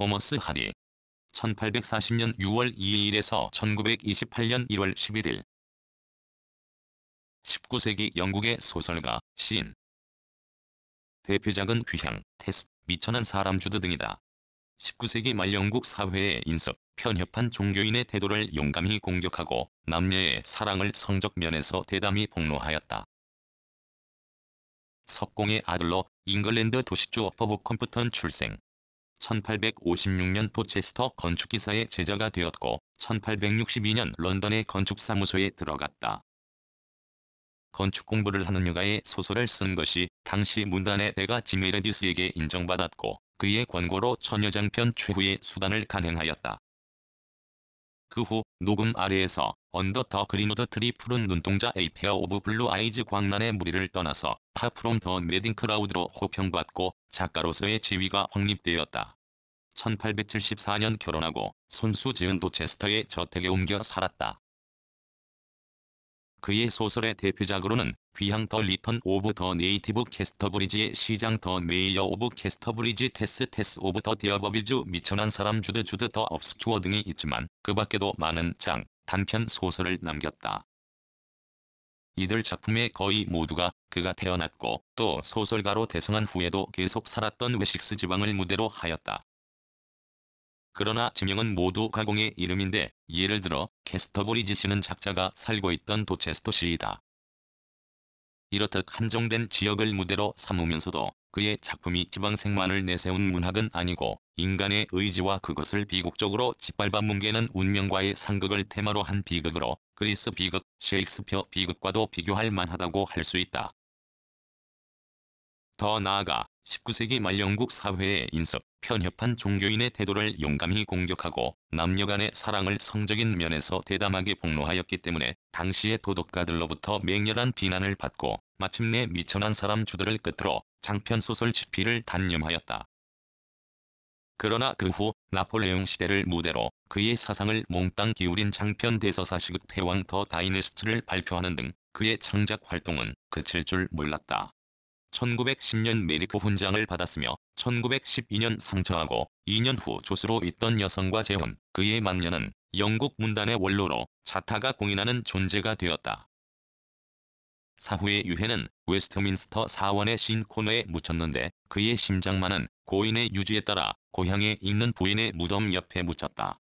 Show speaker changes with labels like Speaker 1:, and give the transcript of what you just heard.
Speaker 1: 토머스 하디 1840년 6월 2일에서 1928년 1월 11일 19세기 영국의 소설가, 시인 대표작은 귀향, 테스, 미천한 사람 주드 등이다. 19세기 말 영국 사회의 인석, 편협한 종교인의 태도를 용감히 공격하고 남녀의 사랑을 성적 면에서 대담히 폭로하였다. 석공의 아들로 잉글랜드 도시주 어퍼버컴프턴 출생. 1856년 도체스터 건축기사의 제자가 되었고 1862년 런던의 건축사무소에 들어갔다. 건축 공부를 하는 여가의 소설을 쓴 것이 당시 문단의 대가 지메레디스에게 인정받았고 그의 권고로 처녀장편 최후의 수단을 간행하였다 그후 녹음 아래에서 언더 터 그린오드 트리 푸른 눈동자 에이 페어 오브 블루 아이즈 광란의 무리를 떠나서 파프롬 더 메딩 크라우드로 호평받고 작가로서의 지위가 확립되었다. 1874년 결혼하고 손수 지은 도체스터의 저택에 옮겨 살았다. 그의 소설의 대표작으로는 귀향 더 리턴 오브 더 네이티브 캐스터브리지의 시장 더 메이어 오브 캐스터브리지 테스 테스 오브 더디어버빌즈 미천한 사람 주드 주드 더업스큐어 등이 있지만 그 밖에도 많은 장, 단편 소설을 남겼다. 이들 작품의 거의 모두가 그가 태어났고 또 소설가로 대성한 후에도 계속 살았던 웨식스 지방을 무대로 하였다. 그러나 지명은 모두 가공의 이름인데 예를 들어 캐스터브리지시는 작자가 살고 있던 도체스토시이다 이렇듯 한정된 지역을 무대로 삼으면서도 그의 작품이 지방생만을 내세운 문학은 아니고 인간의 의지와 그것을 비극적으로 짓밟아 뭉개는 운명과의 상극을 테마로 한 비극으로 그리스 비극, 셰익스피어 비극과도 비교할 만하다고 할 수 있다. 더 나아가 19세기 말 영국 사회의 인석, 편협한 종교인의 태도를 용감히 공격하고 남녀 간의 사랑을 성적인 면에서 대담하게 폭로하였기 때문에 당시의 도덕가들로부터 맹렬한 비난을 받고 마침내 미천한 사람 주들을 끝으로 장편소설 집필을 단념하였다. 그러나 그 후 나폴레옹 시대를 무대로 그의 사상을 몽땅 기울인 장편 대서사 시극 패왕 더 다이네스트를 발표하는 등 그의 창작 활동은 그칠 줄 몰랐다. 1910년 메리코 훈장을 받았으며 1912년 상처하고 2년 후 조수로 있던 여성과 재혼, 그의 만년은 영국 문단의 원로로 자타가 공인하는 존재가 되었다. 사후의 유해는 웨스트민스터 사원의 신코너에 묻혔는데 그의 심장만은 고인의 유지에 따라 고향에 있는 부인의 무덤 옆에 묻혔다.